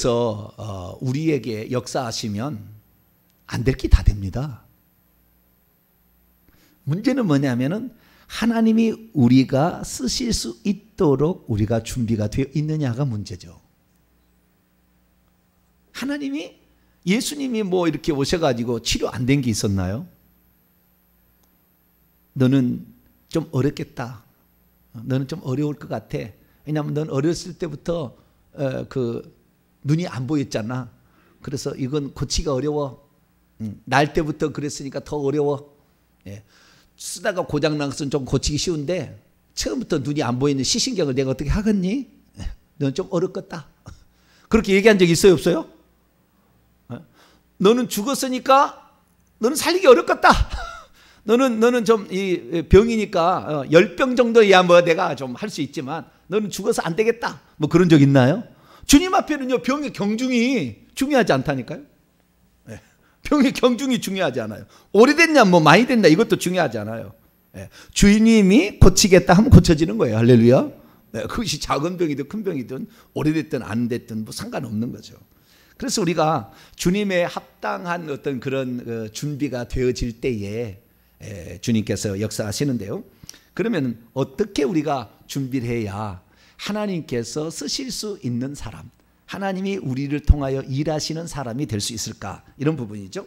하나님께서 어, 우리에게 역사하시면 안 될 게 다 됩니다. 문제는 뭐냐면은 하나님이 우리가 쓰실 수 있도록 우리가 준비가 되어 있느냐가 문제죠. 하나님이 예수님이 뭐 이렇게 오셔가지고 치료 안 된 게 있었나요? 너는 좀 어렵겠다. 너는 좀 어려울 것 같아. 왜냐하면 넌 어렸을 때부터 어, 그 눈이 안 보였잖아. 그래서 이건 고치기가 어려워. 음, 날 때부터 그랬으니까 더 어려워. 예. 쓰다가 고장 난 것은 좀 고치기 쉬운데 처음부터 눈이 안 보이는 시신경을 내가 어떻게 하겠니? 예, 넌좀 어렵겠다. 그렇게 얘기한 적이 있어요 없어요? 예? 너는 죽었으니까 너는 살리기 어렵겠다. 너는 너는 좀 이 병이니까 어, 열병 정도야 뭐 내가 좀 할 수 있지만 너는 죽어서 안 되겠다. 뭐 그런 적 있나요? 주님 앞에는요, 병의 경중이 중요하지 않다니까요. 예. 병의 경중이 중요하지 않아요. 오래됐냐, 뭐 많이 됐냐, 이것도 중요하지 않아요. 예. 주님이 고치겠다 하면 고쳐지는 거예요. 할렐루야. 예. 그것이 작은 병이든 큰 병이든 오래됐든 안 됐든 뭐 상관없는 거죠. 그래서 우리가 주님의 합당한 어떤 그런 그 준비가 되어질 때에 주님께서 역사하시는데요. 그러면 어떻게 우리가 준비를 해야 하나님께서 쓰실 수 있는 사람, 하나님이 우리를 통하여 일하시는 사람이 될 수 있을까? 이런 부분이죠.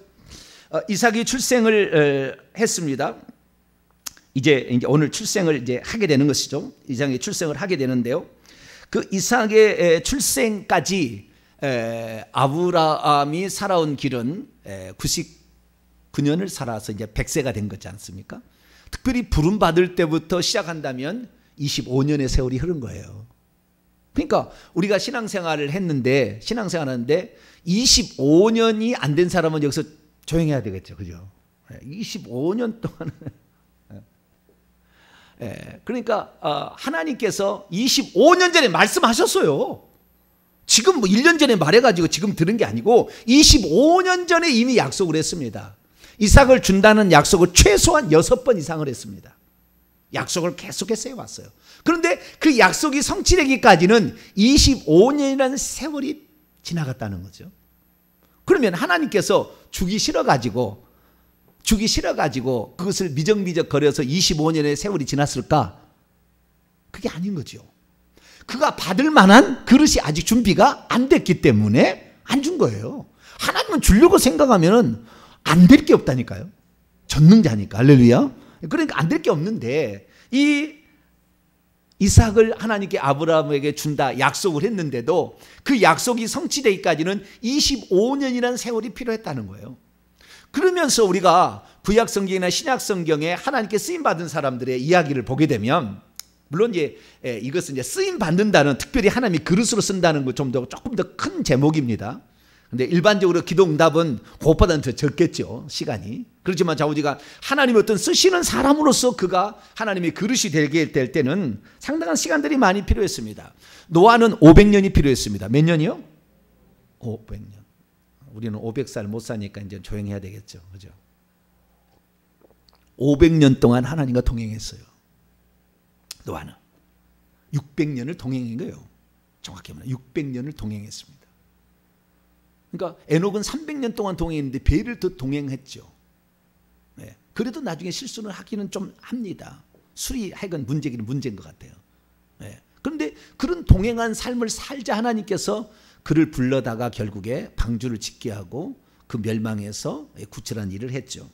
어, 이삭이 출생을 어, 했습니다. 이제, 이제 오늘 출생을 이제 하게 되는 것이죠. 이삭이 출생을 하게 되는데요. 그 이삭의 출생까지 아브라함이 살아온 길은 99년을 살아서 이제 100세가 된 거지 않습니까? 특별히 부름받을 때부터 시작한다면 25년의 세월이 흐른 거예요. 그러니까 우리가 신앙생활을 했는데 신앙생활 하는데 25년이 안 된 사람은 여기서 조용해야 되겠죠. 그죠? 25년 예, 동안 예, 그러니까 어, 하나님께서 25년 전에 말씀하셨어요. 지금 뭐 1년 전에 말해가지고 지금 들은 게 아니고 25년 전에 이미 약속을 했습니다. 이삭을 준다는 약속을 최소한 6번 이상을 했습니다. 약속을 계속해서 해왔어요. 그런데 그 약속이 성취되기까지는 25년이라는 세월이 지나갔다는 거죠. 그러면 하나님께서 주기 싫어가지고 주기 싫어가지고 그것을 미적미적 거려서 25년의 세월이 지났을까? 그게 아닌 거죠. 그가 받을 만한 그릇이 아직 준비가 안 됐기 때문에 안 준 거예요. 하나님은 주려고 생각하면 안 될 게 없다니까요. 전능자니까. 할렐루야. 그러니까 안 될 게 없는데 이 이삭을 하나님께 아브라함에게 준다 약속을 했는데도 그 약속이 성취되기까지는 25년이라는 세월이 필요했다는 거예요. 그러면서 우리가 구약 성경이나 신약 성경에 하나님께 쓰임 받은 사람들의 이야기를 보게 되면 물론 이제 예, 이것은 이제 쓰임 받는다는 특별히 하나님이 그릇으로 쓴다는 것 좀 더 조금 더 큰 제목입니다. 근데 일반적으로 기도 응답은 그것보다는 더 적겠죠. 시간이. 그렇지만 자우지가 하나님의 어떤 쓰시는 사람으로서 그가 하나님의 그릇이 되게 될 때는 상당한 시간들이 많이 필요했습니다. 노아는 500년이 필요했습니다. 몇 년이요? 500년. 우리는 500살 못 사니까 이제 조용해야 되겠죠. 그죠? 500년 동안 하나님과 동행했어요. 노아는. 600년을 동행한 거예요. 정확히 말하면 600년을 동행했습니다. 그러니까 에녹은 300년 동안 동행했는데 배를 더 동행했죠. 네. 그래도 나중에 실수는 하기는 좀 합니다. 술이 하여간 문제기는 문제인 것 같아요. 네. 그런데 그런 동행한 삶을 살자 하나님께서 그를 불러다가 결국에 방주를 짓게 하고 그 멸망에서 구출한 일을 했죠.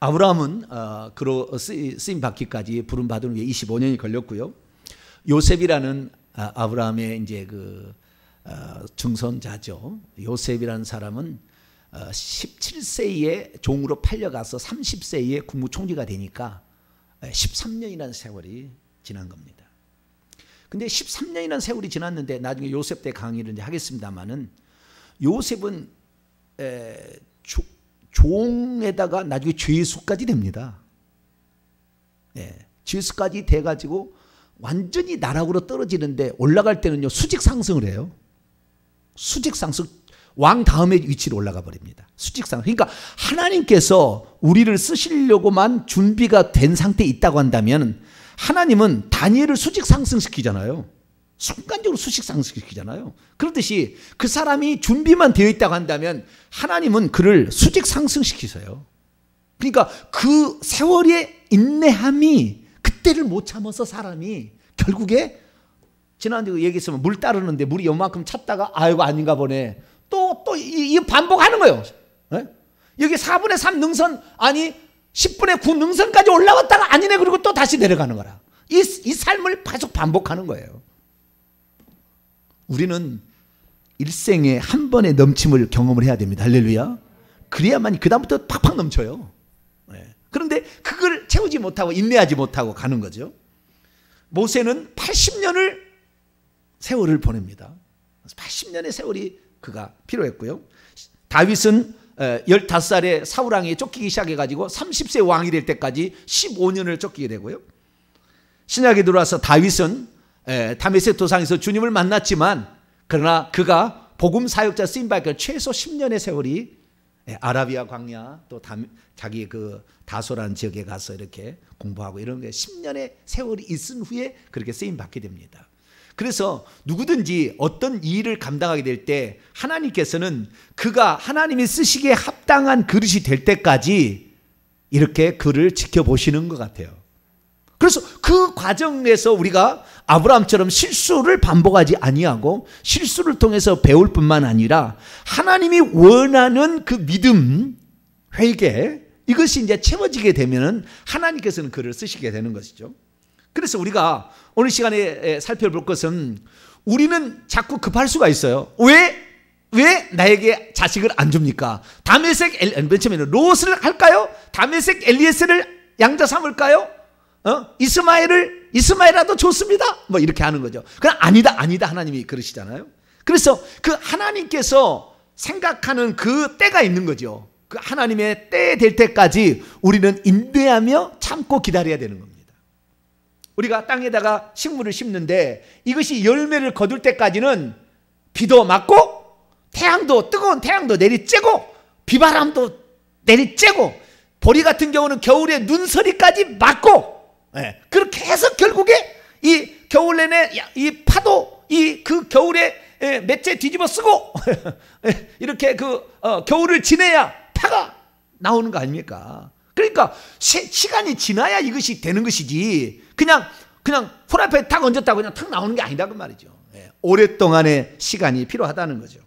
아브라함은 어, 그로 쓰임 받기까지 부름 받은 후에 25년이 걸렸고요. 요셉이라는 아, 브라함의 이제 그 어, 중선자죠. 요셉이라는 사람은 어, 17세에 종으로 팔려가서 30세에 국무총리가 되니까 13년이라는 예, 세월이 지난 겁니다. 근데 13년이라는 세월이 지났는데 나중에 요셉 때 강의를 이제 하겠습니다마는 요셉은 에, 조, 종에다가 나중에 죄수까지 됩니다. 예, 죄수까지 돼가지고 완전히 나락으로 떨어지는데 올라갈 때는요 수직 상승을 해요. 수직상승 왕 다음에 위치로 올라가 버립니다. 수직상. 그러니까 하나님께서 우리를 쓰시려고만 준비가 된 상태에 있다고 한다면 하나님은 다니엘을 수직상승시키잖아요. 순간적으로 수직상승시키잖아요. 그렇듯이 그 사람이 준비만 되어 있다고 한다면 하나님은 그를 수직상승시키세요. 그러니까 그 세월의 인내함이 그때를 못 참아서 사람이 결국에 지난주 그 얘기했으면 물 따르는데 물이 요만큼 찼다가 아이고 아닌가 보네. 또 또 이 반복하는 거예요. 네? 여기 4분의 3 능선 아니 10분의 9 능선까지 올라왔다가 아니네 그리고 또 다시 내려가는 거라. 이, 이 삶을 계속 반복하는 거예요. 우리는 일생에 한 번의 넘침을 경험을 해야 됩니다. 할렐루야. 그래야만 그다음부터 팍팍 넘쳐요. 네. 그런데 그걸 채우지 못하고 인내하지 못하고 가는 거죠. 모세는 80년을 세월을 보냅니다. 80년의 세월이 그가 필요했고요. 다윗은 15살에 사울왕이 쫓기기 시작해가지고 30세 왕이 될 때까지 15년을 쫓기게 되고요. 신약에 들어와서 다윗은 다메섹 도상에서 주님을 만났지만 그러나 그가 복음 사역자 쓰임받기 최소 10년의 세월이 아라비아 광야 또 자기 그 다소란 지역에 가서 이렇게 공부하고 이런 게 10년의 세월이 있은 후에 그렇게 쓰임 받게 됩니다. 그래서 누구든지 어떤 일을 감당하게 될 때 하나님께서는 그가 하나님이 쓰시기에 합당한 그릇이 될 때까지 이렇게 그를 지켜보시는 것 같아요. 그래서 그 과정에서 우리가 아브라함처럼 실수를 반복하지 아니하고 실수를 통해서 배울 뿐만 아니라 하나님이 원하는 그 믿음, 회개 이것이 이제 채워지게 되면 하나님께서는 그를 쓰시게 되는 것이죠. 그래서 우리가 오늘 시간에 살펴볼 것은 우리는 자꾸 급할 수가 있어요. 왜? 왜 나에게 자식을 안 줍니까? 다메섹 엘, 맨처음에는 로스를 할까요? 다메섹 엘리에스를 양자 삼을까요? 어? 이스마엘을 이스마엘라도 좋습니다. 뭐 이렇게 하는 거죠. 그냥 아니다 아니다 하나님이 그러시잖아요. 그래서 그 하나님께서 생각하는 그 때가 있는 거죠. 그 하나님의 때 될 때까지 우리는 인내하며 참고 기다려야 되는 겁니다. 우리가 땅에다가 식물을 심는데 이것이 열매를 거둘 때까지는 비도 맞고 태양도 뜨거운 태양도 내리쬐고 비바람도 내리쬐고 보리 같은 경우는 겨울에 눈서리까지 맞고 예, 그렇게 해서 결국에 이 겨울 내내 이 파도 이 그 겨울에 예, 맷째 뒤집어 쓰고 예, 이렇게 그 어, 겨울을 지내야 파가 나오는 거 아닙니까? 그러니까 시, 간이 지나야 이것이 되는 것이지 그냥 그냥 프라이팬 탁 얹었다고 그냥 탁 나오는 게 아니다 그 말이죠. 예, 오랫동안의 시간이 필요하다는 거죠.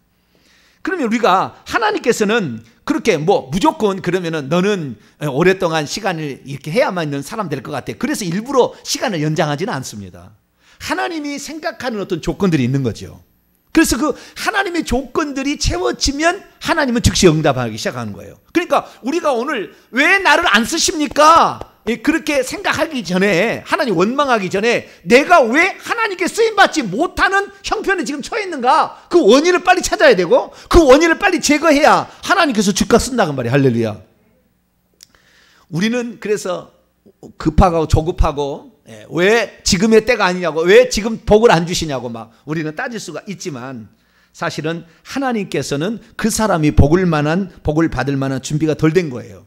그러면 우리가 하나님께서는 그렇게 뭐 무조건 그러면은 너는 예, 오랫동안 시간을 이렇게 해야만 있는 사람 될 것 같아. 그래서 일부러 시간을 연장하지는 않습니다. 하나님이 생각하는 어떤 조건들이 있는 거죠. 그래서 그 하나님의 조건들이 채워지면 하나님은 즉시 응답하기 시작하는 거예요. 그러니까 우리가 오늘 왜 나를 안 쓰십니까? 예, 그렇게 생각하기 전에 하나님 원망하기 전에 내가 왜 하나님께 쓰임받지 못하는 형편에 지금 처해 있는가 그 원인을 빨리 찾아야 되고 그 원인을 빨리 제거해야 하나님께서 주가 쓴다는 말이야 할렐루야 우리는 그래서 급하고 조급하고 예, 왜 지금의 때가 아니냐고 왜 지금 복을 안 주시냐고 막 우리는 따질 수가 있지만 사실은 하나님께서는 그 사람이 복을 만한 복을 받을 만한 준비가 덜 된 거예요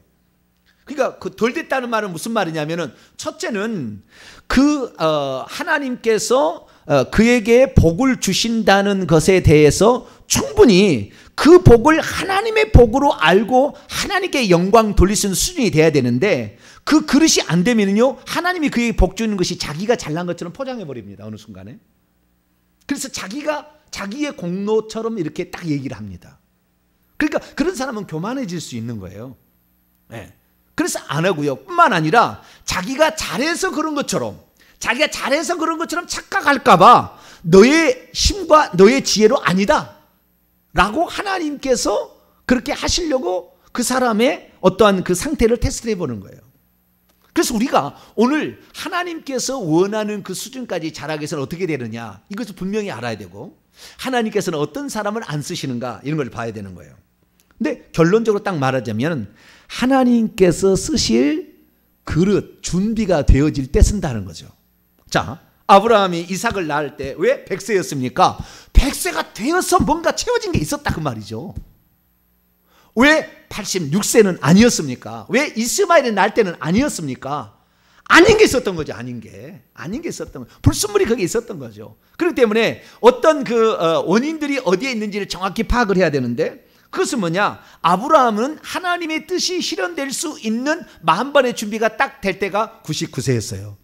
그러니까 그덜 됐다는 말은 무슨 말이냐면은 첫째는 그 어, 하나님께서 어, 그에게 복을 주신다는 것에 대해서 충분히 그 복을 하나님의 복으로 알고 하나님께 영광 돌릴 수 있는 수준이 돼야 되는데 그 그릇이 안되면요 하나님이 그에게 복 주는 것이 자기가 잘난 것처럼 포장해 버립니다 어느 순간에 그래서 자기가 자기의 공로처럼 이렇게 딱 얘기를 합니다 그러니까 그런 사람은 교만해질 수 있는 거예요 네. 그래서 안 하고요. 뿐만 아니라 자기가 잘해서 그런 것처럼 자기가 잘해서 그런 것처럼 착각할까봐 너의 힘과 너의 지혜로 아니다. 라고 하나님께서 그렇게 하시려고 그 사람의 어떠한 그 상태를 테스트해 보는 거예요. 그래서 우리가 오늘 하나님께서 원하는 그 수준까지 자라기 위해서는 어떻게 되느냐. 이것을 분명히 알아야 되고 하나님께서는 어떤 사람을 안 쓰시는가 이런 걸 봐야 되는 거예요. 근데 결론적으로 딱 말하자면 하나님께서 쓰실 그릇 준비가 되어질 때 쓴다는 거죠. 자, 아브라함이 이삭을 낳을 때 왜 백세였습니까? 백세가 되어서 뭔가 채워진 게 있었다 그 말이죠. 왜 86세는 아니었습니까? 왜 이스마엘이 날 때는 아니었습니까? 아닌 게 있었던 거죠. 아닌 게. 아닌 게 있었던 거죠. 불순물이 거기 있었던 거죠. 그렇기 때문에 어떤 그 어, 원인들이 어디에 있는지를 정확히 파악을 해야 되는데 그것은 뭐냐? 아브라함은 하나님의 뜻이 실현될 수 있는 만반의 준비가 딱 될 때가 99세였어요.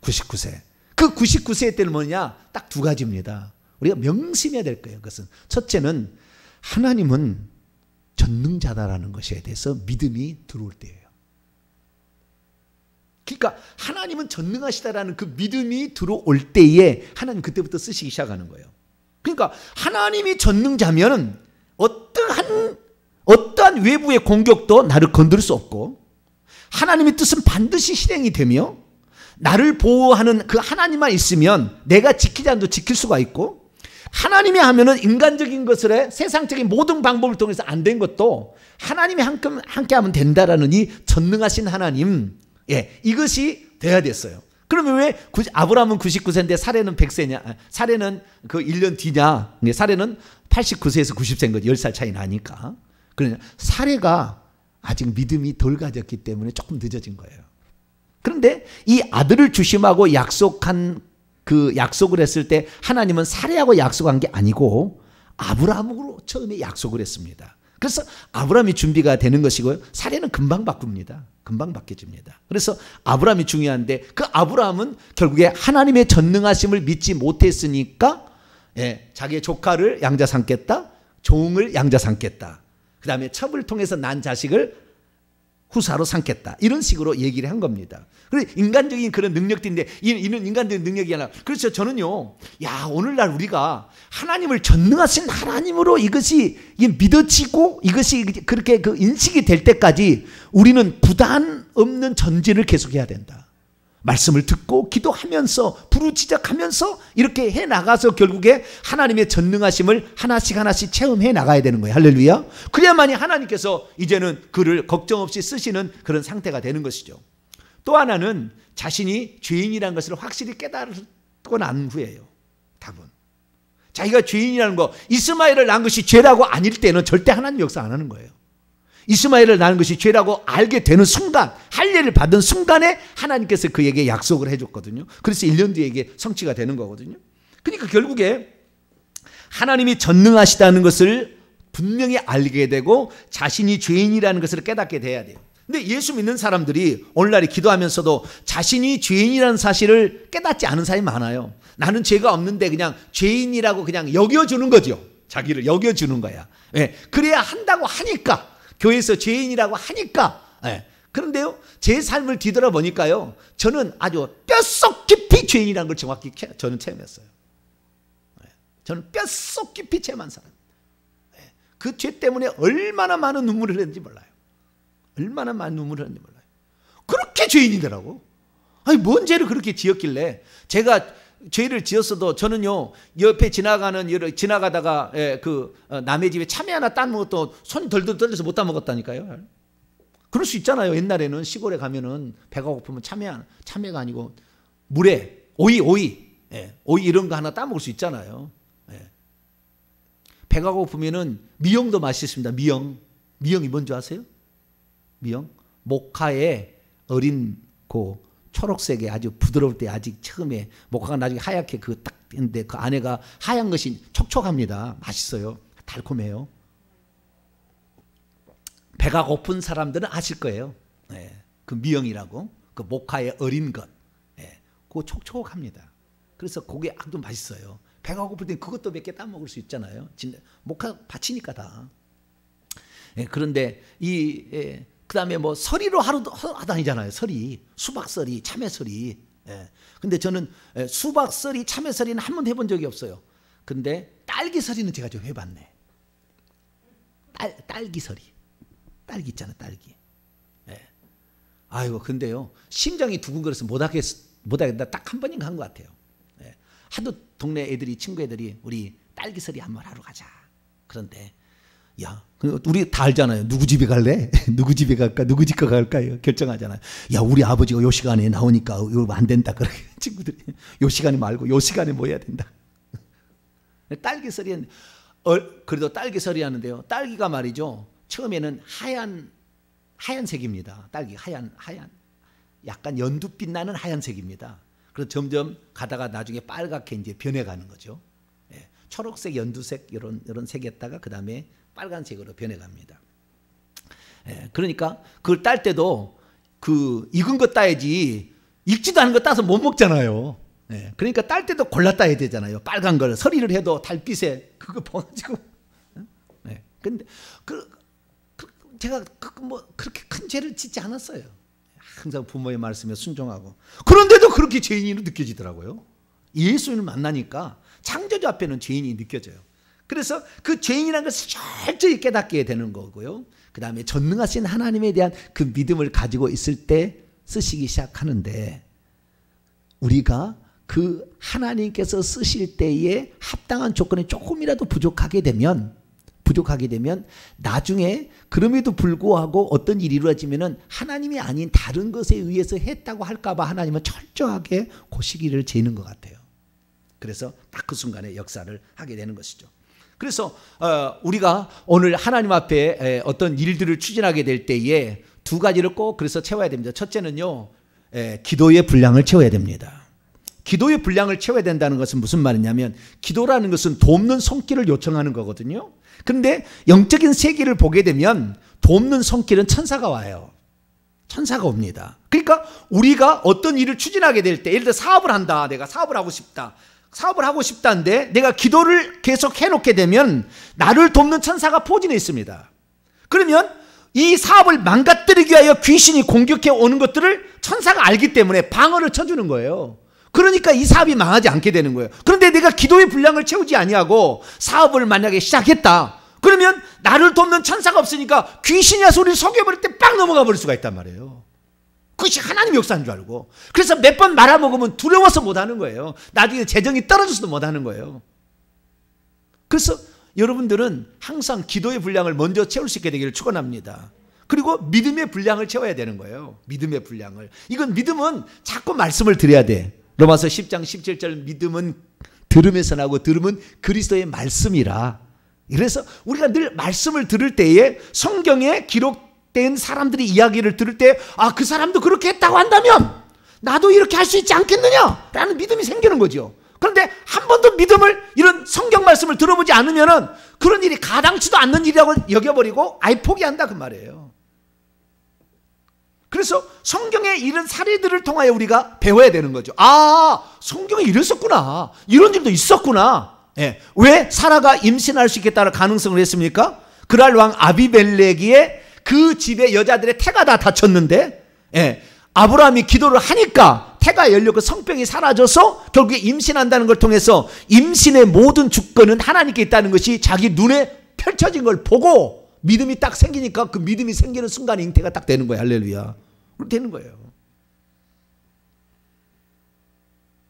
99세. 그 99세 때는 뭐냐? 딱 두 가지입니다. 우리가 명심해야 될 거예요. 그것은 첫째는 하나님은 전능자다라는 것에 대해서 믿음이 들어올 때예요. 그러니까 하나님은 전능하시다라는 그 믿음이 들어올 때에 하나님 그때부터 쓰시기 시작하는 거예요. 그러니까 하나님이 전능자면은 어떠한 어떠한 외부의 공격도 나를 건드릴수 없고 하나님의 뜻은 반드시 실행이 되며 나를 보호하는 그 하나님만 있으면 내가 지키지 않도 지킬 수가 있고 하나님이 하면은 인간적인 것을 해 세상적인 모든 방법을 통해서 안 된 것도 하나님이 함께, 함께 하면 된다라는 이 전능하신 하나님 예 이것이 돼야 됐어요. 그러면 왜 아브라함은 99세인데 사례는 100세냐? 아, 사례는 그 1년 뒤냐? 예, 사례는 89세에서 90세인 거지 10살 차이 나니까. 그러니 사례가 아직 믿음이 덜 가졌기 때문에 조금 늦어진 거예요. 그런데 이 아들을 주심하고 약속한 그 약속을 했을 때 하나님은 사례하고 약속한 게 아니고 아브라함으로 처음에 약속을 했습니다. 그래서 아브라함이 준비가 되는 것이고요. 사례는 금방 바꿉니다. 금방 바뀌집니다. 어 그래서 아브라함이 중요한데 그 아브라함은 결국에 하나님의 전능하심을 믿지 못했으니까 예, 자기의 조카를 양자 삼겠다. 종을 양자 삼겠다. 그 다음에 첩을 통해서 난 자식을 후사로 삼겠다. 이런 식으로 얘기를 한 겁니다. 그래 인간적인 그런 능력들인데 이는 인간적인 능력이 아니라 그렇죠. 저는요. 야, 오늘날 우리가 하나님을 전능하신 하나님으로 이것이 믿어지고 이것이 그렇게 그 인식이 될 때까지 우리는 부단 없는 전진을 계속해야 된다. 말씀을 듣고 기도하면서 부르짖어하면서 이렇게 해 나가서 결국에 하나님의 전능하심을 하나씩 하나씩 체험해 나가야 되는 거예요. 할렐루야. 그래야만이 하나님께서 이제는 그를 걱정 없이 쓰시는 그런 상태가 되는 것이죠. 또 하나는 자신이 죄인이라는 것을 확실히 깨달고 난 후에요. 답은. 자기가 죄인이라는 거 이스마엘을 낳은 것이 죄라고 아닐 때는 절대 하나님 역사 안 하는 거예요. 이스마엘을 낳은 것이 죄라고 알게 되는 순간 할례를 받은 순간에 하나님께서 그에게 약속을 해줬거든요. 그래서 1년 뒤에게 성취가 되는 거거든요. 그러니까 결국에 하나님이 전능하시다는 것을 분명히 알게 되고 자신이 죄인이라는 것을 깨닫게 돼야 돼요. 근데 예수 믿는 사람들이 오늘날에 기도하면서도 자신이 죄인이라는 사실을 깨닫지 않은 사람이 많아요. 나는 죄가 없는데 그냥 죄인이라고 그냥 여겨주는 거죠. 자기를 여겨주는 거야. 왜? 예, 그래야 한다고 하니까 교회에서 죄인이라고 하니까. 예. 그런데요, 제 삶을 뒤돌아보니까요, 저는 아주 뼛속 깊이 죄인이라는 걸 정확히 저는 체험했어요. 예. 저는 뼛속 깊이 체험한 사람. 예. 그 죄 때문에 얼마나 많은 눈물을 흘렸는지 몰라요. 얼마나 많은 눈물을 흘렸는지 몰라요. 그렇게 죄인이더라고. 아니, 뭔 죄를 그렇게 지었길래 제가 죄를 지었어도 저는요 옆에 지나가는 지나가다가 예, 그 어, 남의 집에 참외 하나 따는 것도 손이 덜덜 떨려서 못 따먹었다니까요. 그럴 수 있잖아요. 옛날에는 시골에 가면은 배가 고프면 참외 참외가 아니고 물에 오이 오이 예, 오이 이런 거 하나 따먹을 수 있잖아요. 예. 배가 고프면은 미영도 맛있습니다. 미영 미영이 뭔지 아세요? 미영 목화의 어린 고 초록색에 아주 부드러울 때 아직 처음에 목화가 나중에 하얗게 그딱 했는데 그 안에가 하얀 것이 촉촉합니다. 맛있어요. 달콤해요. 배가 고픈 사람들은 아실 거예요. 예, 그 미영이라고 그 목화의 어린 것. 예, 그거 촉촉합니다. 그래서 고게 아주 맛있어요. 배가 고플 때 그것도 몇 개 따먹을 수 있잖아요. 목화 바치니까 다. 예, 그런데 이 예, 그다음에 뭐 서리로 하루 도 하다니잖아요. 서리. 수박서리, 참외서리. 예. 근데 저는 예, 수박서리, 참외서리는 한 번도 해본 적이 없어요. 근데 딸기서리는 제가 좀 해봤네. 딸, 딸기서리. 딸기 있잖아, 딸기. 예. 아이고, 근데요. 심장이 두근거려서 못하겠, 못하겠다. 딱 한 번인가 한 것 같아요. 예. 하도 동네 애들이, 친구 애들이 우리 딸기서리 한 번 하러 가자. 그런데 야, 그 우리 다 알잖아요. 누구 집에 갈래? 누구 집에 갈까? 누구 집가 갈까? 결정하잖아요. 야, 우리 아버지가 요 시간에 나오니까 이 요안 된다. 그래. 친구들이. 요 시간에 말고 요 시간에 뭐 해야 된다. 딸기 서리 했 어, 그래도 딸기 서리 하는데요. 딸기가 말이죠. 처음에는 하얀, 하얀색입니다. 딸기 하얀, 하얀. 약간 연두빛 나는 하얀색입니다. 그래서 점점 가다가 나중에 빨갛게 이제 변해가는 거죠. 예. 초록색, 연두색 이런 이런 색이었다가 그 다음에 빨간색으로 변해갑니다. 예, 그러니까 그걸 딸 때도 그 익은 거 따야지 익지도 않은 거 따서 못 먹잖아요. 예, 그러니까 딸 때도 골라 따야 되잖아요. 빨간 걸 서리를 해도 달빛에 그거 봐가지고. 예, 예, 근데 그, 그 제가 그, 그, 뭐 그렇게 큰 죄를 짓지 않았어요. 항상 부모의 말씀에 순종하고 그런데도 그렇게 죄인으로 느껴지더라고요. 예수님 만나니까 창조주 앞에는 죄인이 느껴져요. 그래서 그 죄인이라는 것을 철저히 깨닫게 되는 거고요. 그 다음에 전능하신 하나님에 대한 그 믿음을 가지고 있을 때 쓰시기 시작하는데 우리가 그 하나님께서 쓰실 때에 합당한 조건이 조금이라도 부족하게 되면 부족하게 되면 나중에 그럼에도 불구하고 어떤 일이 이루어지면은 하나님이 아닌 다른 것에 의해서 했다고 할까봐 하나님은 철저하게 고시기를 재는 것 같아요. 그래서 딱 그 순간에 역사를 하게 되는 것이죠. 그래서 어, 우리가 오늘 하나님 앞에 어떤 일들을 추진하게 될 때에 두 가지를 꼭 그래서 채워야 됩니다. 첫째는요, 기도의 분량을 채워야 됩니다. 기도의 분량을 채워야 된다는 것은 무슨 말이냐면 기도라는 것은 돕는 손길을 요청하는 거거든요. 그런데 영적인 세계를 보게 되면 돕는 손길은 천사가 와요. 천사가 옵니다. 그러니까 우리가 어떤 일을 추진하게 될 때, 예를 들어 사업을 한다. 내가 사업을 하고 싶다. 사업을 하고 싶다는데 내가 기도를 계속 해놓게 되면 나를 돕는 천사가 포진해 있습니다. 그러면 이 사업을 망가뜨리기 위하여 귀신이 공격해 오는 것들을 천사가 알기 때문에 방어를 쳐주는 거예요. 그러니까 이 사업이 망하지 않게 되는 거예요. 그런데 내가 기도의 분량을 채우지 아니하고 사업을 만약에 시작했다. 그러면 나를 돕는 천사가 없으니까 귀신이야 소리를 속여버릴 때 빵 넘어가 버릴 수가 있단 말이에요. 그것이 하나님 역사인 줄 알고 그래서 몇 번 말아먹으면 두려워서 못하는 거예요. 나중에 재정이 떨어져서도 못하는 거예요. 그래서 여러분들은 항상 기도의 분량을 먼저 채울 수 있게 되기를 축원합니다. 그리고 믿음의 분량을 채워야 되는 거예요. 믿음의 분량을. 이건 믿음은 자꾸 말씀을 드려야 돼. 로마서 10장 17절 믿음은 들음에서 나고 들음은 그리스도의 말씀이라. 그래서 우리가 늘 말씀을 들을 때에 성경에 기록 된 사람들이 이야기를 들을 때, 아, 그 사람도 그렇게 했다고 한다면, 나도 이렇게 할 수 있지 않겠느냐? 라는 믿음이 생기는 거죠. 그런데 한 번도 믿음을, 이런 성경 말씀을 들어보지 않으면은 그런 일이 가당치도 않는 일이라고 여겨버리고 아예 포기한다 그 말이에요. 그래서 성경의 이런 사례들을 통하여 우리가 배워야 되는 거죠. 아, 성경이 이랬었구나. 이런 일도 있었구나. 예. 왜 사라가 임신할 수 있겠다는 가능성을 했습니까? 그랄 왕 아비벨렉의 그 집에 여자들의 태가 다 다쳤는데 예, 아브라함이 기도를 하니까 태가 열렸고 성병이 사라져서 결국에 임신한다는 걸 통해서 임신의 모든 주권은 하나님께 있다는 것이 자기 눈에 펼쳐진 걸 보고 믿음이 딱 생기니까 그 믿음이 생기는 순간 잉태가 딱 되는 거예요. 할렐루야. 되는 거예요.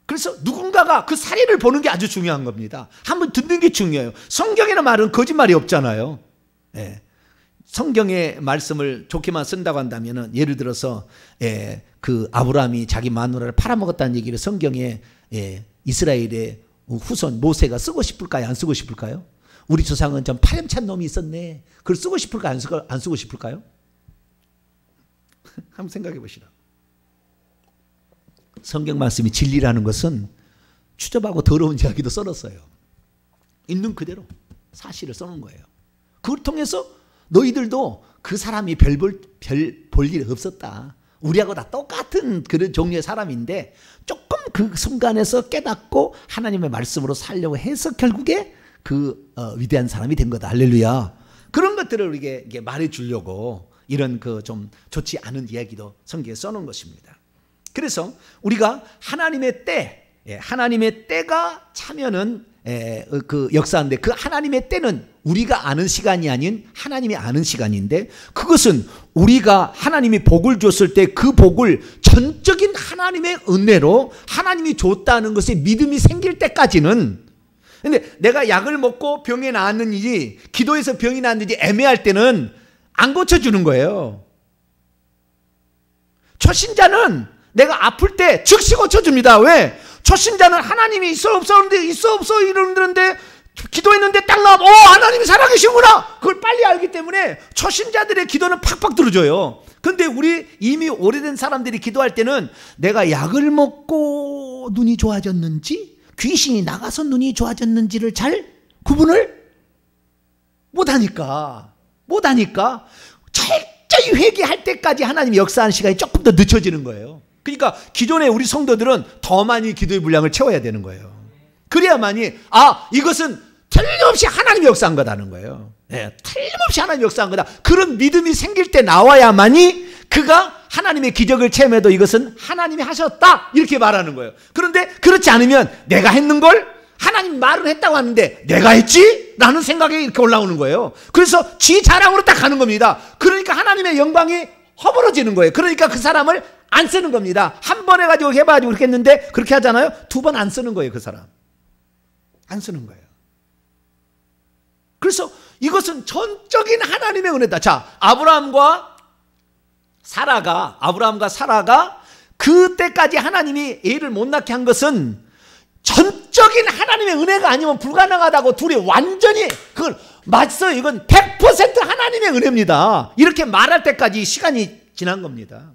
그래서 누군가가 그 사례를 보는 게 아주 중요한 겁니다. 한번 듣는 게 중요해요. 성경에는 말은 거짓말이 없잖아요. 예. 성경의 말씀을 좋게만 쓴다고 한다면 예를 들어서 예, 그 아브라함이 자기 마누라를 팔아먹었다는 얘기를 성경에 예, 이스라엘의 후손 모세가 쓰고 싶을까요? 안 쓰고 싶을까요? 우리 조상은 좀 파렴찬 놈이 있었네. 그걸 쓰고 싶을까요? 안, 쓰고, 안 쓰고 싶을까요? 한번 생각해 보시라. 성경 말씀이 진리라는 것은 추접하고 더러운 이야기도 써놨어요. 있는 그대로 사실을 써놓은 거예요. 그걸 통해서 너희들도 그 사람이 별볼별 볼 일 없었다. 우리하고 다 똑같은 그런 종류의 사람인데 조금 그 순간에서 깨닫고 하나님의 말씀으로 살려고 해서 결국에 그 어, 위대한 사람이 된 거다. 할렐루야. 그런 것들을 우리에게 말해 주려고 이런 그 좀 좋지 않은 이야기도 성경에 써놓은 것입니다. 그래서 우리가 하나님의 때, 예, 하나님의 때가 차면은 예, 그 역사인데 그 하나님의 때는 우리가 아는 시간이 아닌 하나님이 아는 시간인데 그것은 우리가 하나님이 복을 줬을 때 그 복을 전적인 하나님의 은혜로 하나님이 줬다는 것에 믿음이 생길 때까지는 근데 내가 약을 먹고 병이 나았는지 기도해서 병이 나았는지 애매할 때는 안 고쳐주는 거예요. 초신자는 내가 아플 때 즉시 고쳐줍니다. 왜? 초신자는 하나님이 있어 없어 하는데 있어 없어 이러는데 기도했는데 딱 나와. 어, 하나님이 살아계시구나. 그걸 빨리 알기 때문에 초신자들의 기도는 팍팍 들어줘요. 근데 우리 이미 오래된 사람들이 기도할 때는 내가 약을 먹고 눈이 좋아졌는지 귀신이 나가서 눈이 좋아졌는지를 잘 구분을 못하니까 못하니까 철저히 회개할 때까지 하나님 역사하는 시간이 조금 더 늦춰지는 거예요. 그러니까 기존에 우리 성도들은 더 많이 기도의 분량을 채워야 되는 거예요. 그래야만이 아 이것은 틀림없이 하나님 역사한 거다는 거예요. 네, 틀림없이 하나님 역사한 거다. 그런 믿음이 생길 때 나와야만이 그가 하나님의 기적을 체험해도 이것은 하나님이 하셨다 이렇게 말하는 거예요. 그런데 그렇지 않으면 내가 했는 걸 하나님 말을 했다고 하는데 내가 했지? 라는 생각이 이렇게 올라오는 거예요. 그래서 지 자랑으로 딱 가는 겁니다. 그러니까 하나님의 영광이 허물어지는 거예요. 그러니까 그 사람을 안 쓰는 겁니다. 한 번 해가지고 해봐야지 그렇게 했는데 그렇게 하잖아요. 두 번 안 쓰는 거예요, 그 사람. 안 쓰는 거예요. 그래서 이것은 전적인 하나님의 은혜다. 자, 아브라함과 사라가 아브라함과 사라가 그때까지 하나님이 애를 못 낳게 한 것은 전적인 하나님의 은혜가 아니면 불가능하다고 둘이 완전히 그걸 맞서 이건 100% 하나님의 은혜입니다. 이렇게 말할 때까지 시간이 지난 겁니다.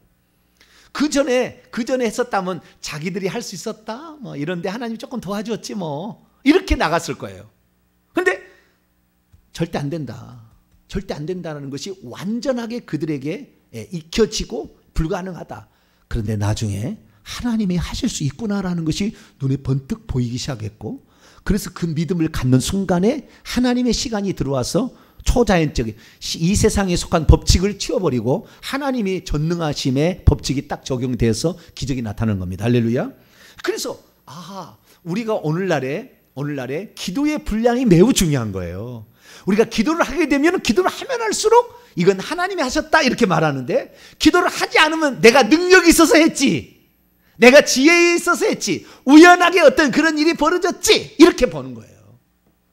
그 전에 그 전에 했었다면 자기들이 할 수 있었다. 뭐 이런데 하나님 조금 도와주었지 뭐. 이렇게 나갔을 거예요. 근데 절대 안 된다. 절대 안 된다는 것이 완전하게 그들에게 예, 익혀지고 불가능하다. 그런데 나중에 하나님이 하실 수 있구나라는 것이 눈에 번뜩 보이기 시작했고 그래서 그 믿음을 갖는 순간에 하나님의 시간이 들어와서 초자연적인 이 세상에 속한 법칙을 치워버리고 하나님이 전능하심의 법칙이 딱 적용돼서 기적이 나타나는 겁니다. 할렐루야. 그래서 아 우리가 오늘날에 오늘날에 기도의 분량이 매우 중요한 거예요. 우리가 기도를 하게 되면 기도를 하면 할수록 이건 하나님이 하셨다 이렇게 말하는데 기도를 하지 않으면 내가 능력이 있어서 했지. 내가 지혜에 있어서 했지. 우연하게 어떤 그런 일이 벌어졌지. 이렇게 보는 거예요.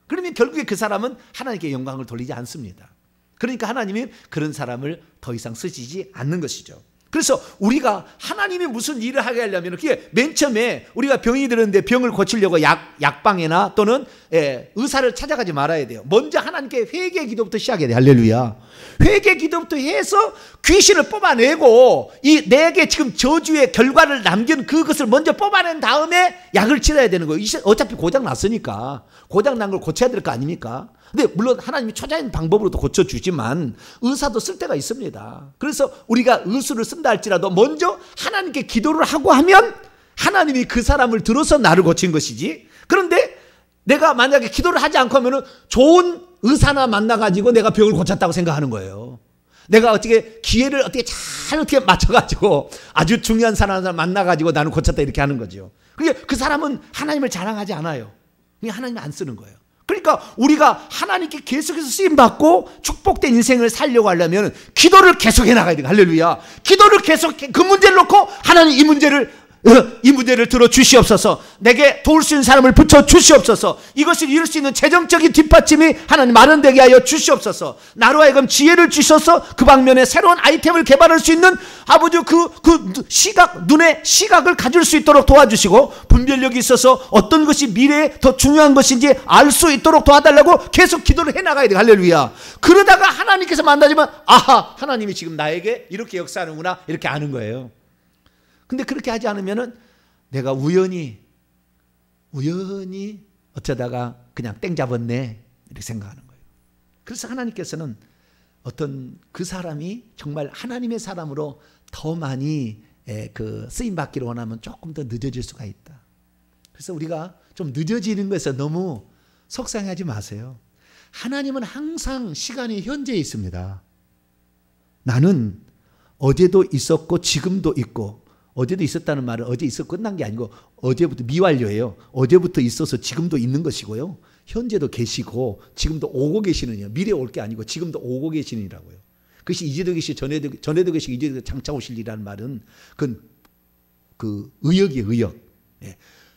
그러면 결국에 그 사람은 하나님께 영광을 돌리지 않습니다. 그러니까 하나님이 그런 사람을 더 이상 쓰시지 않는 것이죠. 그래서 우리가 하나님이 무슨 일을 하게 하려면 그게 맨 처음에 우리가 병이 드는데 병을 고치려고 약, 약방이나 또는 예, 의사를 찾아가지 말아야 돼요. 먼저 하나님께 회개 기도부터 시작해야 돼. 할렐루야. 회개 기도부터 해서 귀신을 뽑아내고 이 내게 지금 저주의 결과를 남긴 그것을 먼저 뽑아낸 다음에 약을 치러야 되는 거예요. 어차피 고장 났으니까 고장 난 걸 고쳐야 될 거 아닙니까? 근데 물론 하나님이 초자연 방법으로도 고쳐주지만 의사도 쓸 때가 있습니다. 그래서 우리가 의술을 쓴다 할지라도 먼저 하나님께 기도를 하고 하면 하나님이 그 사람을 들어서 나를 고친 것이지. 그런데 내가 만약에 기도를 하지 않고 하면은 좋은 의사나 만나가지고 내가 병을 고쳤다고 생각하는 거예요. 내가 어떻게 기회를 어떻게 잘 어떻게 맞춰가지고 아주 중요한 사람을 만나가지고 나는 고쳤다 이렇게 하는 거죠. 그게 그 사람은 하나님을 자랑하지 않아요. 그냥 하나님 안 쓰는 거예요. 그러니까 우리가 하나님께 계속해서 쓰임 받고 축복된 인생을 살려고 하려면 기도를 계속해 나가야 돼. 할렐루야. 기도를 계속 그 문제를 놓고 하나님 이 문제를 이 문제를 들어 주시옵소서. 내게 도울 수 있는 사람을 붙여 주시옵소서. 이것을 이룰 수 있는 재정적인 뒷받침이 하나님 마련되게 하여 주시옵소서. 나로 하여금 지혜를 주셔서 그 방면에 새로운 아이템을 개발할 수 있는 아버지 그, 그 시각, 눈의 시각을 가질 수 있도록 도와주시고 분별력이 있어서 어떤 것이 미래에 더 중요한 것인지 알 수 있도록 도와달라고 계속 기도를 해나가야 돼. 할렐루야. 그러다가 하나님께서 만나지만 아하, 하나님이 지금 나에게 이렇게 역사하는구나. 이렇게 아는 거예요. 근데 그렇게 하지 않으면은 내가 우연히 우연히 어쩌다가 그냥 땡 잡았네 이렇게 생각하는 거예요. 그래서 하나님께서는 어떤 그 사람이 정말 하나님의 사람으로 더 많이 예, 그 쓰임 받기를 원하면 조금 더 늦어질 수가 있다. 그래서 우리가 좀 늦어지는 것에 서 너무 속상해하지 마세요. 하나님은 항상 시간이 현재에 있습니다. 나는 어제도 있었고 지금도 있고 어제도 있었다는 말은 어제 있어 끝난 게 아니고 어제부터 미완료예요. 어제부터 있어서 지금도 있는 것이고요. 현재도 계시고 지금도 오고 계시느냐. 미래 올 게 아니고 지금도 오고 계시느라고요 그것이 이제도 계시 전에도 전에도 계시 이제도 장차 오실리라는 말은 그건 그의역이 의역. 예.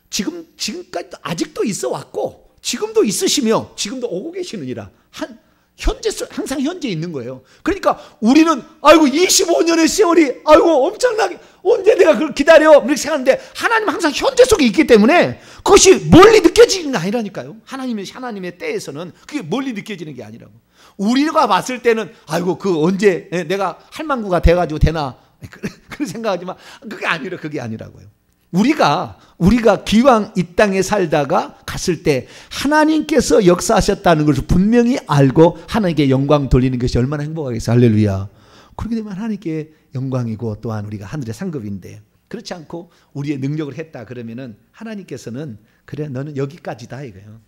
지금 지금까지도 아직도 있어 왔고 지금도 있으시며 지금도 오고 계시느니라 한 현재 항상 현재 있는 거예요. 그러니까 우리는 아이고 25년의 세월이 아이고 엄청나게 언제 내가 그걸 기다려 뭐 이렇게 생각하는데 하나님 항상 현재 속에 있기 때문에 그것이 멀리 느껴지는 게 아니라니까요. 하나님의 하나님의 때에서는 그게 멀리 느껴지는 게 아니라고. 우리가 봤을 때는 아이고 그 언제 예, 내가 할망구가 돼가지고 되나 그런 생각하지만 그게 아니라 그게 아니라고요. 우리가 우리가 기왕 이 땅에 살다가 갔을 때 하나님께서 역사하셨다는 것을 분명히 알고 하나님께 영광 돌리는 것이 얼마나 행복하겠어요. 할렐루야. 그렇게 되면 하나님께 영광이고 또한 우리가 하늘의 상급인데 그렇지 않고 우리의 능력을 했다 그러면은 하나님께서는 그래 너는 여기까지다 이거예요.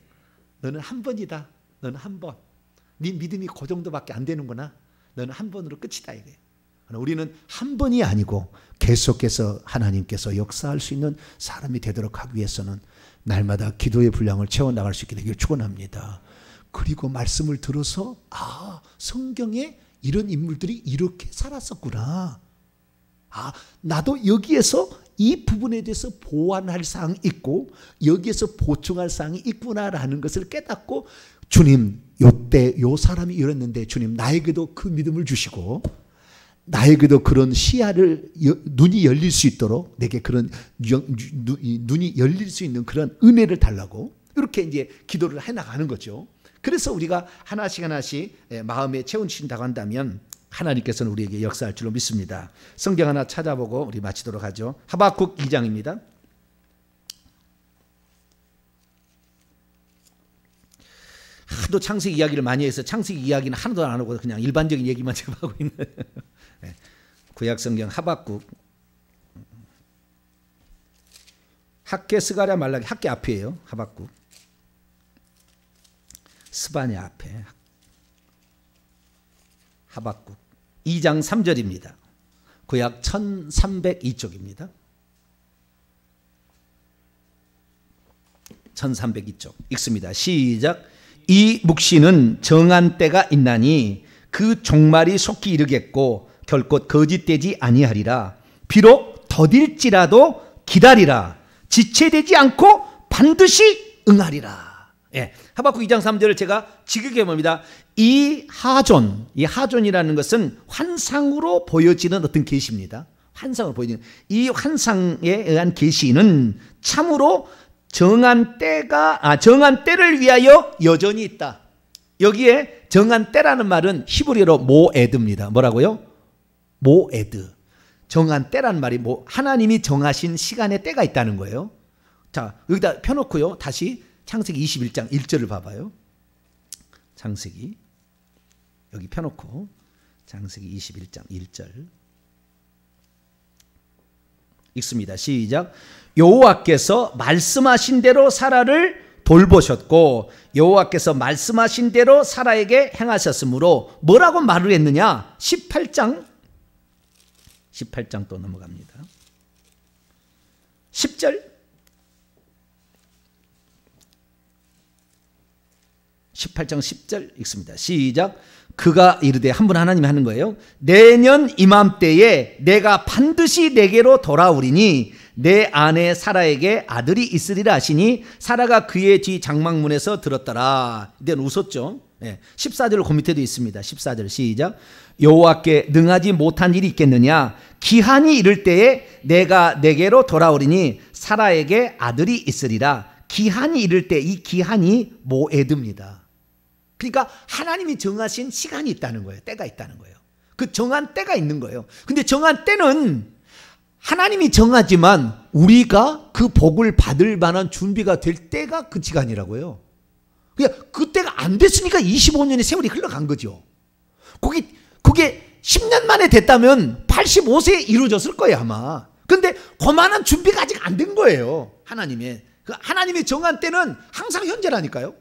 너는 한 번이다. 너는 한 번. 네 믿음이 그 정도밖에 안 되는구나. 너는 한 번으로 끝이다 이거예요. 우리는 한 번이 아니고 계속해서 하나님께서 역사할 수 있는 사람이 되도록 하기 위해서는 날마다 기도의 분량을 채워나갈 수 있게 되길 축원합니다. 그리고 말씀을 들어서 아 성경에 이런 인물들이 이렇게 살았었구나. 아 나도 여기에서 이 부분에 대해서 보완할 사항이 있고 여기에서 보충할 사항이 있구나라는 것을 깨닫고 주님 요 때 요 사람이 이랬는데 주님 나에게도 그 믿음을 주시고 나에게도 그런 시야를 눈이 열릴 수 있도록 내게 그런 눈이 열릴 수 있는 그런 은혜를 달라고 이렇게 이제 기도를 해 나가는 거죠. 그래서 우리가 하나씩 하나씩 예, 마음에 채우신다고 한다면 하나님께서는 우리에게 역사할 줄로 믿습니다. 성경 하나 찾아보고 우리 마치도록 하죠. 하박국 2장입니다. 하도 창세기 이야기를 많이 해서 창세기 이야기는 하나도 안 하고 그냥 일반적인 얘기만 제금 하고 있는 구약성경 하박국 학계 스가랴 말라기 학계 앞이에요. 하박국 스바냐 앞에 하박국 2장 3절입니다. 구약 1302쪽입니다. 1302쪽 읽습니다. 시작 이 묵시는 정한 때가 있나니 그 종말이 속히 이르겠고 결코 거짓되지 아니하리라. 비록 더딜지라도 기다리라. 지체되지 않고 반드시 응하리라. 예. 하박국 2장 3절을 제가 지극히 봅니다. 이 하존, 이 하존이라는 것은 환상으로 보여지는 어떤 계시입니다. 환상으로 보여지는 이 환상에 의한 계시는 참으로 정한 때가 아 정한 때를 위하여 여전히 있다. 여기에 정한 때라는 말은 히브리어로 모에드입니다. 뭐라고요? 모에드. 정한 때란 말이 뭐 하나님이 정하신 시간의 때가 있다는 거예요. 자, 여기다 펴놓고요. 다시 창세기 21장 1절을 봐봐요. 창세기 여기 펴놓고 창세기 21장 1절 읽습니다. 시작. 여호와께서 말씀하신 대로 사라를 돌보셨고 여호와께서 말씀하신 대로 사라에게 행하셨으므로 뭐라고 말을 했느냐? 18장 18장 또 넘어갑니다. 10절 18장 10절 읽습니다. 시작. 그가 이르되 한 분 하나님이 하는 거예요. 내년 이맘때에 내가 반드시 내게로 돌아오리니 내 아내 사라에게 아들이 있으리라 하시니 사라가 그의 뒤 장막문에서 들었더라. 이때는 웃었죠. 14절 그 밑에도 있습니다. 14절 시작. 여호와께 능하지 못한 일이 있겠느냐 기한이 이를 때에 내가 내게로 돌아오리니 사라에게 아들이 있으리라 기한이 이를 때 이 기한이 모에듭니다. 그러니까 하나님이 정하신 시간이 있다는 거예요. 때가 있다는 거예요. 그 정한 때가 있는 거예요. 근데 정한 때는 하나님이 정하지만 우리가 그 복을 받을 만한 준비가 될 때가 그 시간이라고요. 그때가 그러니까 그 안 됐으니까 25년의 세월이 흘러간 거죠. 거기 그게 10년 만에 됐다면 85세에 이루어졌을 거예요, 아마. 근데 그만한 준비가 아직 안 된 거예요. 하나님의. 그 하나님의 정한 때는 항상 현재라니까요.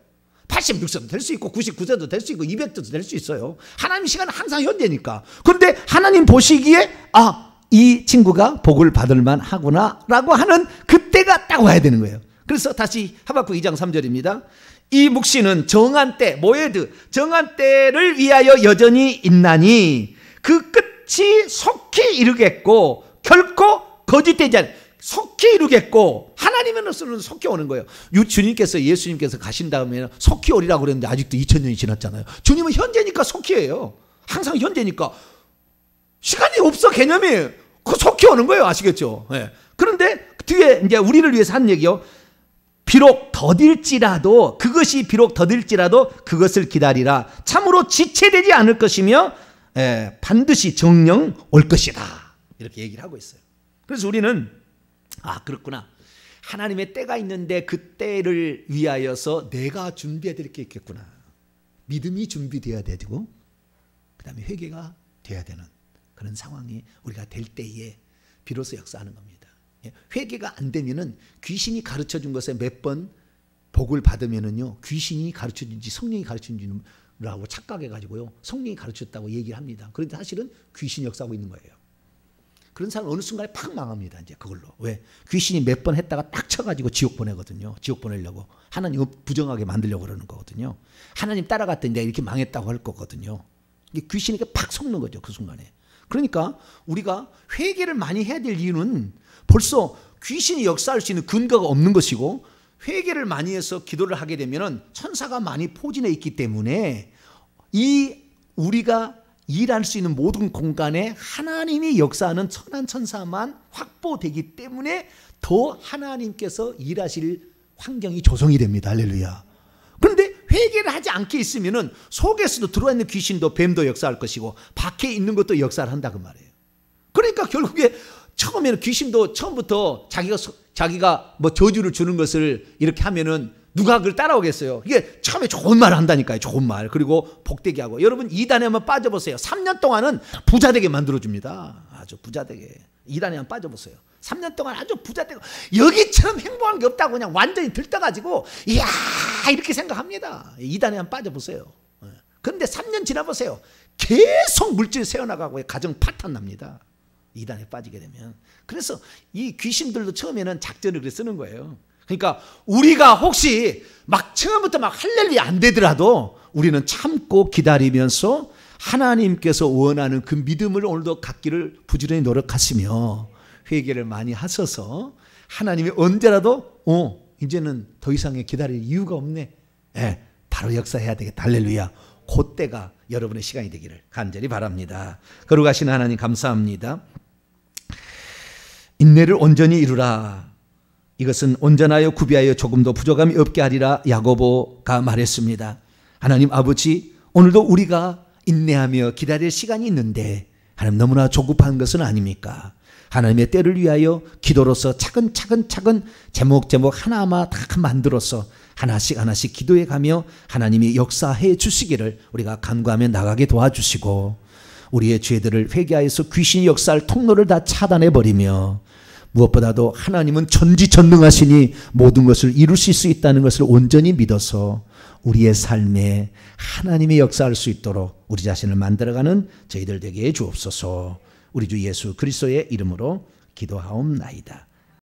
86세도 될 수 있고 99세도 될 수 있고 200세도 될 수 있어요. 하나님 시간은 항상 현재니까. 그런데 하나님 보시기에 아, 이 친구가 복을 받을 만 하구나라고 하는 그때가 딱 와야 되는 거예요. 그래서 다시 하박국 2장 3절입니다. 이 묵시는 정한 때, 모에드, 정한 때를 위하여 여전히 있나니 그 끝이 속히 이르겠고 결코 거짓되지 않, 속히 이르겠고 하나님으로서는 속히 오는 거예요. 유 주님께서 예수님께서 가신 다음에는 속히 오리라고 그랬는데 아직도 2000년이 지났잖아요. 주님은 현재니까 속히예요. 항상 현재니까 시간이 없어 개념이 그 속히 오는 거예요. 아시겠죠? 예. 그런데 뒤에 이제 우리를 위해서 한 얘기요. 비록 더딜지라도 그것이 비록 더딜지라도 그것을 기다리라 참으로 지체되지 않을 것이며 에, 예, 반드시 정령 올 것이다 이렇게 얘기를 하고 있어요. 그래서 우리는 아 그렇구나 하나님의 때가 있는데 그 때를 위하여서 내가 준비해드릴 게 있겠구나 믿음이 준비되어야 되고 그다음에 회개가 돼야 되는 그런 상황이 우리가 될 때에 비로소 역사하는 겁니다. 예, 회개가 안 되면은 귀신이 가르쳐 준 것에 몇 번 복을 받으면은요 귀신이 가르쳐 준지 성령이 가르쳐 준지라고 착각해 가지고요 성령이 가르쳤다고 얘기를 합니다. 그런데 사실은 귀신이 역사하고 있는 거예요. 그런 사람 어느 순간에 팍 망합니다. 이제 그걸로 왜 귀신이 몇 번 했다가 딱 쳐가지고 지옥 보내거든요. 지옥 보내려고 하나님 부정하게 만들려고 그러는 거거든요. 하나님 따라갔더니 내가 이렇게 망했다고 할 거거든요. 이게 귀신에게 팍 속는 거죠 그 순간에. 그러니까 우리가 회개를 많이 해야 될 이유는 벌써 귀신이 역사할 수 있는 근거가 없는 것이고 회개를 많이 해서 기도를 하게 되면 천사가 많이 포진해 있기 때문에 이 우리가 일할 수 있는 모든 공간에 하나님이 역사하는 천한 천사만 확보되기 때문에 더 하나님께서 일하실 환경이 조성이 됩니다. 할렐루야. 그런데 회개를 하지 않게 있으면은 속에서도 들어와 있는 귀신도 뱀도 역사할 것이고 밖에 있는 것도 역사를 한다 그 말이에요. 그러니까 결국에 처음에는 귀신도 처음부터 자기가 자기가 뭐 저주를 주는 것을 이렇게 하면은 누가 그걸 따라오겠어요. 이게 처음에 좋은 말을 한다니까요. 좋은 말. 그리고 복되게 하고. 여러분 2단에 한번 빠져보세요. 3년 동안은 부자되게 만들어줍니다. 아주 부자되게. 2단에 한번 빠져보세요. 3년 동안 아주 부자 되고 여기처럼 행복한 게 없다고 그냥 완전히 들떠가지고 이야 이렇게 생각합니다. 이단에 한 빠져보세요. 예. 그런데 3년 지나보세요. 계속 물질 새어나가고 가정 파탄 납니다. 이단에 빠지게 되면. 그래서 이 귀신들도 처음에는 작전을 그래 쓰는 거예요. 그러니까 우리가 혹시 막 처음부터 막 할렐루야 안 되더라도 우리는 참고 기다리면서 하나님께서 원하는 그 믿음을 오늘도 갖기를 부지런히 노력하시며 회개를 그 많이 하셔서 하나님이 언제라도 어 이제는 더 이상의 기다릴 이유가 없네. 예, 바로 역사해야 되겠다. 할렐루야. 그때가 여러분의 시간이 되기를 간절히 바랍니다. 걸어 가신 하나님 감사합니다. 인내를 온전히 이루라. 이것은 온전하여 구비하여 조금도 부족함이 없게 하리라 야고보가 말했습니다. 하나님 아버지 오늘도 우리가 인내하며 기다릴 시간이 있는데 하나님 너무나 조급한 것은 아닙니까? 하나님의 때를 위하여 기도로서 차근차근 차근 제목 제목 하나마 다 만들어서 하나씩 하나씩 기도해 가며 하나님이 역사해 주시기를 우리가 간구하며 나가게 도와주시고 우리의 죄들을 회개하여서 귀신이 역사할 통로를 다 차단해 버리며 무엇보다도 하나님은 전지전능하시니 모든 것을 이루실 수 있다는 것을 온전히 믿어서 우리의 삶에 하나님의 역사할 수 있도록 우리 자신을 만들어가는 저희들 되게 해 주옵소서. 우리 주 예수 그리스도의 이름으로 기도하옵나이다.